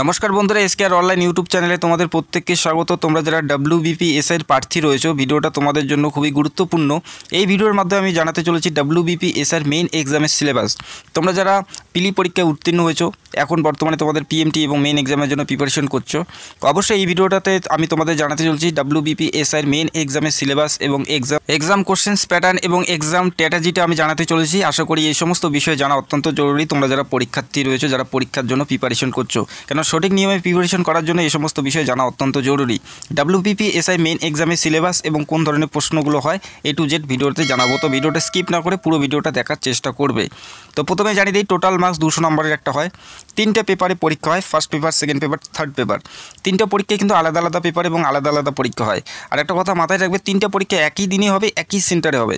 নমস্কার বন্ধুরা আর online YouTube চ্যানেলে তোমাদের প্রত্যেককে স্বাগত তোমরা যারা ডাব্লিউবিপি এসআইয়ের প্রার্থী রয়েছে ভিডিওটা তোমাদের জন্য খুবই গুরুত্বপূর্ণ এই ভিডিওর মাধ্যমে আমি জানাতে চলেছি ডাব্লিউবিপি এসআইয়ের মেইন এক্সামের সিলেবাস তোমরা যারা পিলি পরীক্ষায় উত্তীর্ণ হয়েছো এখন বর্তমানে তোমাদের পিএমটি এবং মেইন এক্সামের জন্য প্রিপারেশন করছো অবশ্যই এই ভিডিওটাতে আমি তোমাদের জানাতে চলেছি ডাব্লিউবিপি এসআইয়ের মেইন এক্সামের সিলেবাস এবং এক্সাম এক্সাম কোশ্চেন্স প্যাটার্ন এবং এক্সাম স্ট্র্যাটাজিটা আমি জানাতে চলেছি আশা করি এই সমস্ত বিষয়ে জানা অত্যন্ত জরুরি তোমরা যারা পরীক্ষার্থী রয়েছে যারা পরীক্ষার জন্য প্রিপারেশন করছো কেন সঠিক নিয়মে প্রিপারেশন করার জন্য এই সমস্ত বিষয় জানা অত্যন্ত জরুরি ডাব্লিউপিপি এসআই মেন এক্সামের সিলেবাস এবং কোন ধরনের প্রশ্নগুলো হয় এ টু জেড ভিডিওতে জানাবো তো ভিডিওটা স্কিপ না করে পুরো ভিডিওটা দেখার চেষ্টা করবে তো প্রথমে জানিয়ে দিই টোটাল মার্কস দুশো নম্বরের একটা হয় তিনটে পেপারে পরীক্ষা হয় first paper second paper third paper তিনটা পরীক্ষায় কিন্তু আলাদা আলাদা পেপার এবং আলাদা আলাদা পরীক্ষা হয় আর একটা কথা মাথায় রাখবে তিনটা পরীক্ষা একই দিনে হবে একই সেন্টারে হবে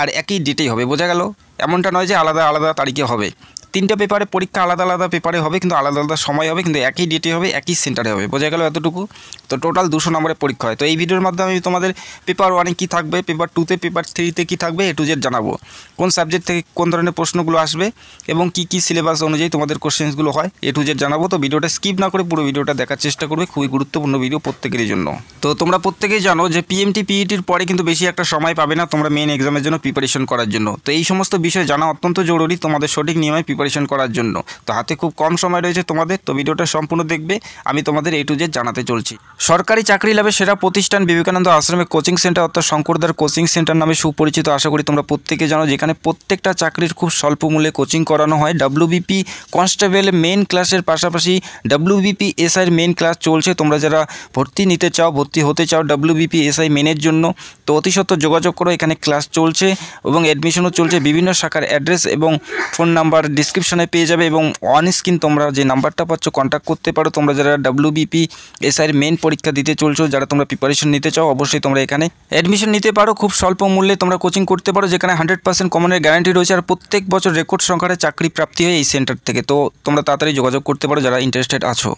আর একই ডেটেই হবে বোঝা গেল এমনটা নয় যে আলাদা আলাদা তারিখে হবে তিনটা পেপারে পরীক্ষা আলাদা আলাদা পেপারে হবে কিন্তু আলাদা আলাদা সময় হবে কিন্তু একই ডেটে হবে একই সেন্টারে হবে বোঝা গেল এতটুকু তো টোটাল দুশো নম্বরের পরীক্ষা হয় তো এই ভিডিওর মাধ্যমে আমি তোমাদের পেপার ওয়ানে কী থাকবে পেপার টুতে পেপার থ্রিতে কী থাকবে এ টু জেড জানাবো কোন সাবজেক্ট থেকে কোন ধরনের প্রশ্নগুলো আসবে এবং কি কি সিলেবাস অনুযায়ী তোমাদের কোশ্চেন্সগুলো হয় এ টু জেড জানাবো তো ভিডিওটা স্কিপ না করে পুরো ভিডিওটা দেখার চেষ্টা করবে খুবই গুরুত্বপূর্ণ ভিডিও প্রত্যেকেরই জন্য তো তোমরা প্রত্যেকেই জানো যে পিএমটি e পিইটির পরে কিন্তু বেশি একটা সময় পাবে না তোমরা মেন এক্সামের জন্য প্রিপারেশন করার জন্য তো এই সমস্ত বিষয় জানা অত্যন্ত জরুরি তোমাদের সঠিক নিয়মে প্রিপারেশন করার জন্য তো হাতে খুব কম সময় রয়েছে তোমাদের তো ভিডিওটা সম্পূর্ণ দেখবে আমি তোমাদের এ টু জেড জানাতে চলছি সরকারি চাকরি লাভে সেরা প্রতিষ্ঠান বিবেকানন্দ আশ্রমে কোচিং সেন্টার অর্থাৎ শঙ্করদার কোচিং সেন্টার নামে সুপরিচিত আশা করি তোমরা প্রত্যেকে জানো যেখানে প্রত্যেকটা চাকরির খুব স্বল্প মূল্যে কোচিং করানো হয় ডাব্লিউবিপি কনস্টেবল মেন ক্লাসের পাশাপাশি ডাব্লিউবিপি এসআই মেন ক্লাস চলছে তোমরা যারা ভর্তি নিতে চাও ভর্তি হতে চাও ডাব্লিউবিপি এসআই মেনের জন্য তো অতি সত্ত্ব যোগাযোগ করো এখানে ক্লাস চলছে এবং অ্যাডমিশনও চলছে বিভিন্ন শাখার অ্যাড্রেস এবং ফোন নাম্বার ডিস ডিসক্রিপশনে পেয়ে যাবে এবং অন স্ক্রিন তোমরা যে নাম্বারটা পাচ্ছ কন্ট্যাক্ট করতে পারো তোমরা যারা ডাব্লিউবিপি এসআইয়ের মেন পরীক্ষা দিতে চলছো যারা তোমরা প্রিপারেশন নিতে চাও অবশ্যই তোমরা এখানে অ্যাডমিশন নিতে পারো খুব স্বল্প মূল্যে তোমরা কোচিং করতে পারো যেখানে হান্ড্রেড পার্সেন্ট কমনের গ্যারান্টি রয়েছে আর প্রত্যেক বছর রেকর্ড সংখ্যার চাকরি প্রাপ্তি হয় এই সেন্টার থেকে তো তোমরা তাড়াতাড়ি যোগাযোগ করতে পারো যারা ইন্টারেস্টেড আছো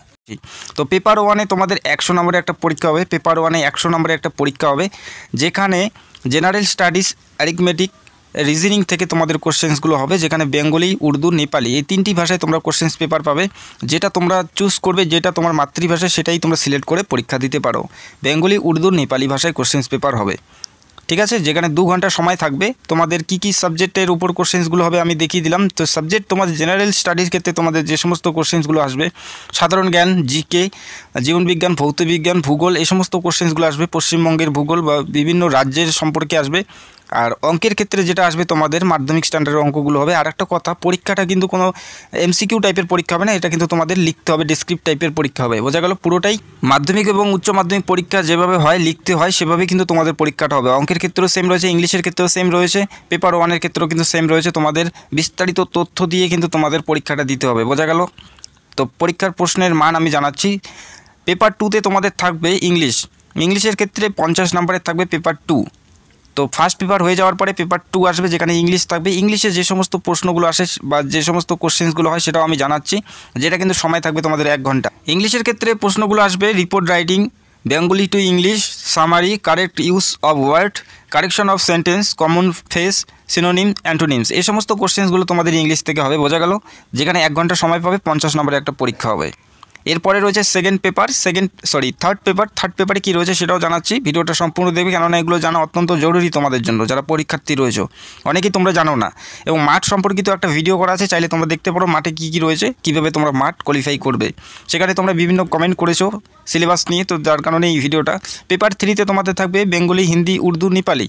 তো পেপার ওয়ানে তোমাদের একশো নম্বরে একটা পরীক্ষা হবে পেপার ওয়ানে একশো নম্বরে একটা পরীক্ষা হবে যেখানে জেনারেল স্টাডিজ অ্যারিথমেটিক রিজনিং থেকে তোমাদের কোশ্চেন্সগুলো হবে যেখানে বেঙ্গলি উর্দু নেপালি এই তিনটি ভাষায় তোমরা কোশ্চেন্স পেপার পাবে যেটা তোমরা চুজ করবে যেটা তোমার মাতৃভাষা সেটাই তোমরা সিলেক্ট করে পরীক্ষা দিতে পারো বেঙ্গলি উর্দু নেপালি ভাষায় কোশ্চেন্স পেপার হবে ঠিক আছে যেখানে দু ঘন্টা সময় থাকবে তোমাদের কি কি সাবজেক্টের উপর কোশ্চেন্সগুলো হবে আমি দেখিয়ে দিলাম তো সাবজেক্ট তোমাদের জেনারেল স্টাডির ক্ষেত্রে তোমাদের যে সমস্ত কোশ্চেন্সগুলো আসবে সাধারণ জ্ঞান জিকে জীবনবিজ্ঞান ভৌতবিজ্ঞান ভূগোল এই সমস্ত কোশ্চেন্সগুলো আসবে পশ্চিমবঙ্গের ভূগোল বা বিভিন্ন রাজ্যের সম্পর্কে আসবে আর অঙ্কের ক্ষেত্রে যেটা আসবে তোমাদের মাধ্যমিক স্ট্যান্ডার্ডের অঙ্কগুলো হবে আর একটা কথা পরীক্ষাটা কিন্তু কোনো এমসিকিউ টাইপের পরীক্ষা হবে না এটা কিন্তু তোমাদের লিখতে হবে ডিসক্রিপ্ট টাইপের পরীক্ষা হবে বোঝা গেল পুরোটাই মাধ্যমিক এবং উচ্চ মাধ্যমিক পরীক্ষা যেভাবে হয় লিখতে হয় সেভাবে কিন্তু তোমাদের পরীক্ষাটা হবে অঙ্কের ক্ষেত্রেও সেম রয়েছে ইংলিশের ক্ষেত্রেও সেম রয়েছে পেপার ওয়ানের ক্ষেত্রেও কিন্তু সেম রয়েছে তোমাদের বিস্তারিত তথ্য দিয়ে কিন্তু তোমাদের পরীক্ষাটা দিতে হবে বোঝা গেল তো পরীক্ষার প্রশ্নের মান আমি জানাচ্ছি পেপার টুতে তোমাদের থাকবে ইংলিশ ইংলিশের ক্ষেত্রে পঞ্চাশ নম্বরের থাকবে পেপার টু তো ফার্স্ট পেপার হয়ে যাওয়ার পরে পেপার টু আসবে যেখানে ইংলিশ থাকবে ইংলিশে যে সমস্ত প্রশ্নগুলো আসে বা যে সমস্ত কোশ্চেন্সগুলো হয় সেটাও আমি জানাচ্ছি যেটা কিন্তু সময় থাকবে তোমাদের এক ঘন্টা ইংলিশের ক্ষেত্রে প্রশ্নগুলো আসবে report writing Bengali to English summary correct use of word correction of sentence common phrase synonym antonyms এই সমস্ত কোশ্চেন্সগুলো তোমাদের ইংলিশ থেকে হবে বোঝা গেল যেখানে এক ঘন্টা সময় পাবে পঞ্চাশ নম্বরের একটা পরীক্ষা হবে এরপরে রয়েছে second paper second sorry third paper third পেপারে কী রয়েছে সেটাও জানাচ্ছি ভিডিওটা সম্পূর্ণ দেবে কেননা এগুলো জানা অত্যন্ত জরুরি তোমাদের জন্য যারা পরীক্ষার্থী রয়েছে অনেকেই তোমরা জানো না এবং মাঠ সম্পর্কিত একটা ভিডিও করা আছে চাইলে তোমরা দেখতে পারো মাঠে কী কী রয়েছে কীভাবে তোমরা মাঠ কোয়ালিফাই করবে সেখানে তোমরা বিভিন্ন কমেন্ট করেছো সিলেবাস নিয়ে তো যার কারণে এই ভিডিওটা পেপার থ্রিতে তোমাদের থাকবে বেঙ্গলি হিন্দি উর্দু নেপালি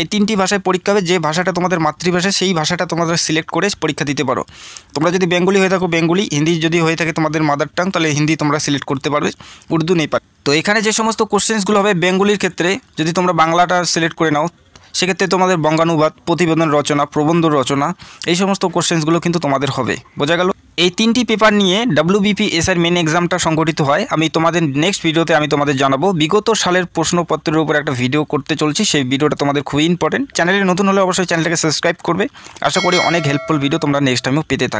এই তিনটি ভাষায় পরীক্ষা হবে যে ভাষাটা তোমাদের মাতৃভাষা সেই ভাষাটা তোমাদের সিলেক্ট করে পরীক্ষা দিতে পারো তোমরা যদি বেঙ্গলি হয়ে থাকো বেঙ্গলি হিন্দি যদি হয়ে থাকে তোমাদের মাদার টাং তাহলে হিন্দি তোমরা সিলেক্ট করতে পারবে উর্দু নেপাল তো এখানে যে সমস্ত কোশ্চেন্সগুলো হবে বেঙ্গলির ক্ষেত্রে যদি তোমরা বাংলাটা সিলেক্ট করে নাও সেক্ষেত্রে তোমাদের বঙ্গানুবাদ প্রতিবেদন রচনা প্রবন্ধ রচনা এই সমস্ত কোশ্চেন্সগুলো কিন্তু তোমাদের হবে বোঝা গেল এই তিনটি পেপার নিয়ে ডাব্লিউবিপিএস মেন এক্সামটা সংগঠিত হয় আমি তোমাদের নেক্সট ভিডিওতে আমি তোমাদের জানাবো বিগত সালের প্রশ্নপত্রের উপর একটা ভিডিও করতে চলছি সেই ভিডিওটা তোমাদের খুবই ইম্পর্টেন্ট চ্যানেলে নতুন হলে অবশ্যই চ্যানেলটাকে সাবস্ক্রাইব করবে আশা করি অনেক হেল্পফুল ভিডিও তোমরা নেক্সট টাইমও পেতে থাকবে